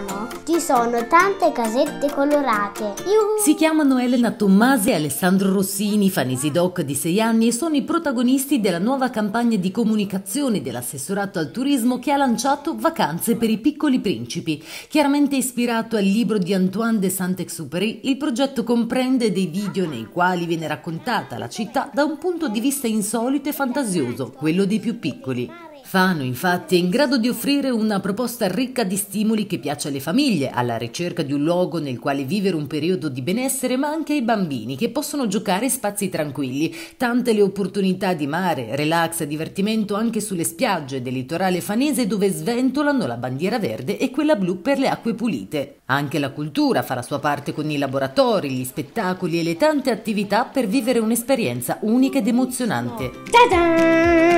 Milano ci sono tante casette colorate. Yuhu. Si chiamano Elena Tommasi e Alessandro Rossini, fanesi doc di 6 anni e sono i protagonisti della nuova campagna di comunicazione dell'assessorato al turismo che ha lanciato Vacanze per i piccoli principi. Chiaramente ispirato al libro di Antoine de Saint-Exupéry, il progetto comprende dei video nei quali viene raccontata la città da un punto di vista insolito e fantasioso, quello dei più piccoli. Fano infatti è in grado di offrire una proposta ricca di stimoli che piace alle famiglie, alla ricerca di un luogo nel quale vivere un periodo di benessere, ma anche ai bambini che possono giocare in spazi tranquilli. Tante le opportunità di mare, relax e divertimento anche sulle spiagge del litorale fanese dove sventolano la bandiera verde e quella blu per le acque pulite. Anche la cultura fa la sua parte con i laboratori, gli spettacoli e le tante attività per vivere un'esperienza unica ed emozionante. Ta-da!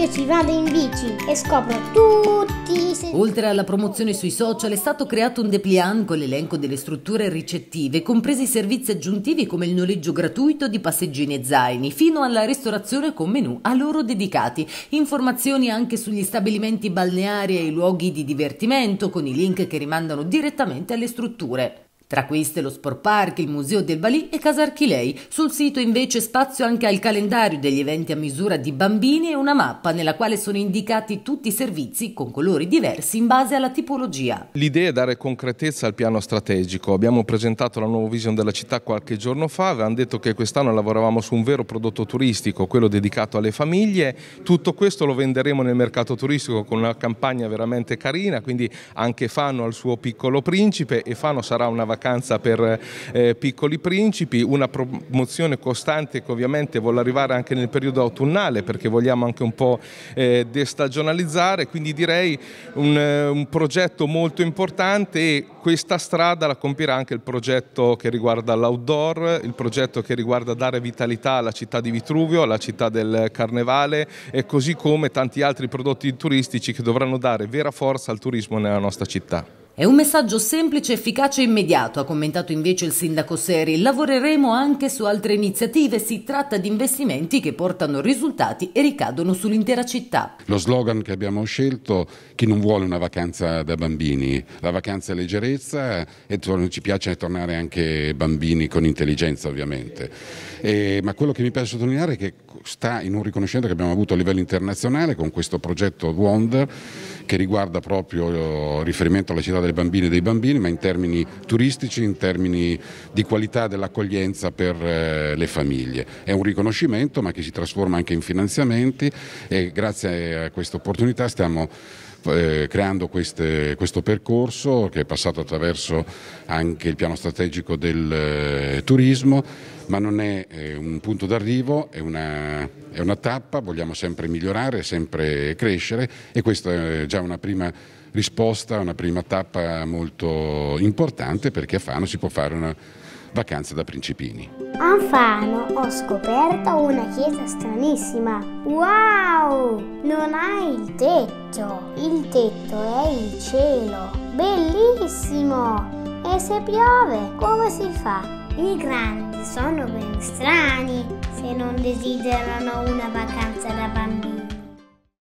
io ci vado in bici e scopro tutti i segreti. Oltre alla promozione sui social è stato creato un dépliant con l'elenco delle strutture ricettive, compresi servizi aggiuntivi come il noleggio gratuito di passeggini e zaini, fino alla ristorazione con menù a loro dedicati. Informazioni anche sugli stabilimenti balneari e i luoghi di divertimento, con i link che rimandano direttamente alle strutture. Tra queste lo Sport Park, il Museo del Valì e Casa Archilei. Sul sito invece spazio anche al calendario degli eventi a misura di bambini e una mappa nella quale sono indicati tutti i servizi con colori diversi in base alla tipologia. L'idea è dare concretezza al piano strategico. Abbiamo presentato la nuova vision della città qualche giorno fa, avevamo detto che quest'anno lavoravamo su un vero prodotto turistico, quello dedicato alle famiglie. Tutto questo lo venderemo nel mercato turistico con una campagna veramente carina, quindi anche Fano al suo piccolo principe e Fano sarà una vacanza vacanza per eh, piccoli principi, una promozione costante che ovviamente vuole arrivare anche nel periodo autunnale perché vogliamo anche un po' eh, destagionalizzare, quindi direi un, eh, un progetto molto importante e questa strada la compirà anche il progetto che riguarda l'outdoor, il progetto che riguarda dare vitalità alla città di Vitruvio, alla città del Carnevale e così come tanti altri prodotti turistici che dovranno dare vera forza al turismo nella nostra città. È un messaggio semplice, efficace e immediato, ha commentato invece il sindaco Seri. Lavoreremo anche su altre iniziative, si tratta di investimenti che portano risultati e ricadono sull'intera città. Lo slogan che abbiamo scelto, chi non vuole una vacanza da bambini, la vacanza leggerezza, sicurezza e ci piace tornare anche bambini con intelligenza ovviamente. E, ma quello che mi piace sottolineare è che sta in un riconoscimento che abbiamo avuto a livello internazionale con questo progetto Wonder che riguarda proprio eh, riferimento alla città delle bambine e dei bambini, ma in termini turistici, in termini di qualità dell'accoglienza per eh, le famiglie. È un riconoscimento ma che si trasforma anche in finanziamenti e grazie a questa opportunità stiamo eh, creando queste, questo percorso che è passato attraverso anche il piano strategico del eh, turismo, ma non è eh, un punto d'arrivo, è una, è una tappa, vogliamo sempre migliorare, sempre crescere e questa è già una prima risposta, una prima tappa molto importante perché a Fano si può fare una vacanza da principini. A Fano ho scoperto una chiesa stranissima. Wow! Non ha il tetto. Il tetto è il cielo. Bellissimo! E se piove, come si fa? I grandi sono ben strani se non desiderano una vacanza da bambini.